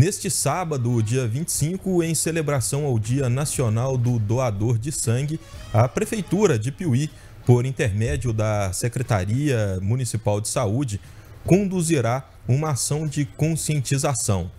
Neste sábado, dia 25, em celebração ao Dia Nacional do Doador de Sangue, a Prefeitura de Piuí, por intermédio da Secretaria Municipal de Saúde, conduzirá uma ação de conscientização.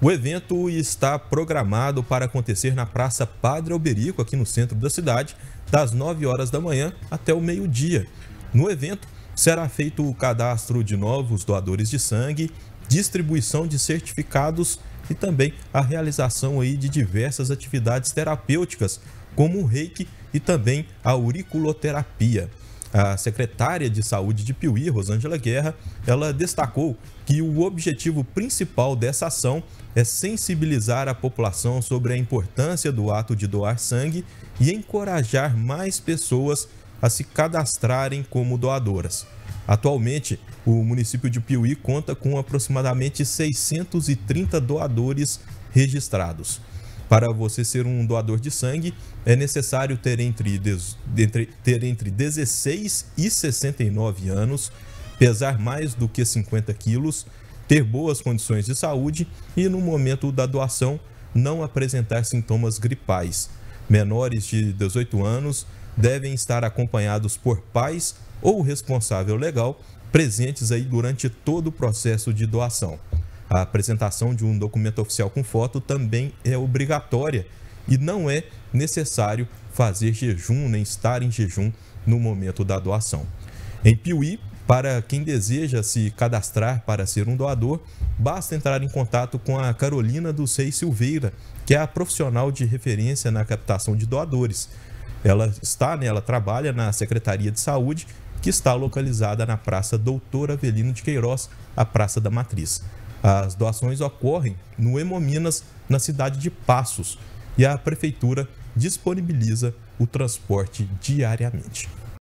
O evento está programado para acontecer na Praça Padre Alberico, aqui no centro da cidade, das 9 horas da manhã até o meio-dia. No evento, será feito o cadastro de novos doadores de sangue distribuição de certificados e também a realização aí de diversas atividades terapêuticas, como o reiki e também a auriculoterapia. A secretária de Saúde de Piuí, Rosângela Guerra, ela destacou que o objetivo principal dessa ação é sensibilizar a população sobre a importância do ato de doar sangue e encorajar mais pessoas a se cadastrarem como doadoras. Atualmente, o município de Piuí conta com aproximadamente 630 doadores registrados. Para você ser um doador de sangue, é necessário ter entre, entre, ter entre 16 e 69 anos, pesar mais do que 50 quilos, ter boas condições de saúde e, no momento da doação, não apresentar sintomas gripais. Menores de 18 anos devem estar acompanhados por pais ou responsável legal presentes aí durante todo o processo de doação. A apresentação de um documento oficial com foto também é obrigatória e não é necessário fazer jejum nem estar em jejum no momento da doação. Em Piuí, para quem deseja se cadastrar para ser um doador, basta entrar em contato com a Carolina dos Reis Silveira, que é a profissional de referência na captação de doadores. Ela está, né, ela trabalha na Secretaria de Saúde, que está localizada na Praça Doutor Avelino de Queiroz, a Praça da Matriz. As doações ocorrem no Hemominas, na cidade de Passos, e a prefeitura disponibiliza o transporte diariamente.